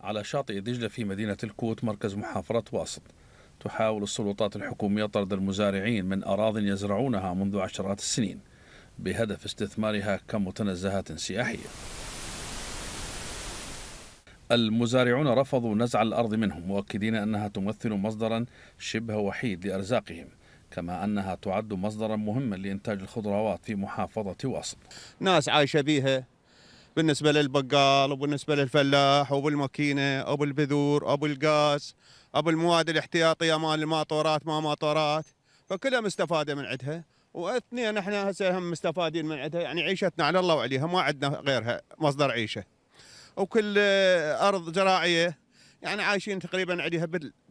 على شاطئ دجلة في مدينة الكوت مركز محافظة واسط تحاول السلطات الحكومية طرد المزارعين من أراضٍ يزرعونها منذ عشرات السنين بهدف استثمارها كمتنزهات سياحية المزارعون رفضوا نزع الأرض منهم مؤكدين أنها تمثل مصدرا شبه وحيد لأرزاقهم كما أنها تعد مصدرا مهما لإنتاج الخضروات في محافظة واسط ناس عايشة بيها بالنسبه للبقال وبالنسبه للفلاح وبالماكينه او بالبذور او بالغاز او بالمواد الاحتياطيه مال الماطورات ما ماطورات فكلها مستفاده من عندها واثنين احنا هسه هم مستفادين من عندها يعني عيشتنا على الله وعليها ما عندنا غيرها مصدر عيشه وكل ارض زراعيه يعني عايشين تقريبا عليها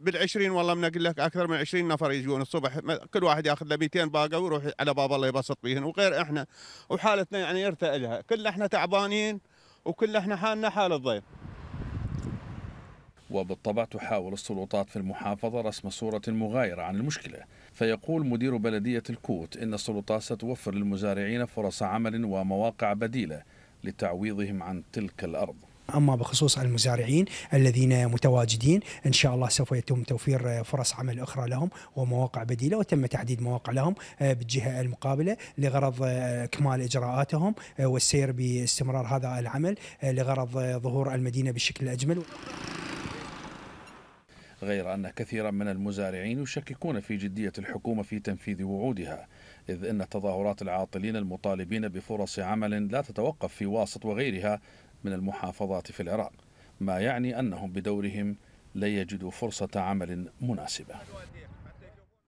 بال20 والله من اقول لك اكثر من 20 نفر يجون الصبح كل واحد ياخذ له 200 باقه ويروح على باب الله يبسط بيهن وغير احنا وحالتنا يعني يرتأ لها كل احنا تعبانين وكل احنا حالنا حال الضيف وبالطبع تحاول السلطات في المحافظة رسم صورة مغايرة عن المشكلة فيقول مدير بلدية الكوت إن السلطات ستوفر للمزارعين فرص عمل ومواقع بديلة لتعويضهم عن تلك الأرض أما بخصوص المزارعين الذين متواجدين إن شاء الله سوف يتم توفير فرص عمل أخرى لهم ومواقع بديلة وتم تحديد مواقع لهم بالجهة المقابلة لغرض إكمال إجراءاتهم والسير باستمرار هذا العمل لغرض ظهور المدينة بشكل الأجمل غير أن كثيرا من المزارعين يشككون في جدية الحكومة في تنفيذ وعودها إذ أن تظاهرات العاطلين المطالبين بفرص عمل لا تتوقف في واسط وغيرها من المحافظات في العراق ما يعني أنهم بدورهم لا يجدوا فرصة عمل مناسبة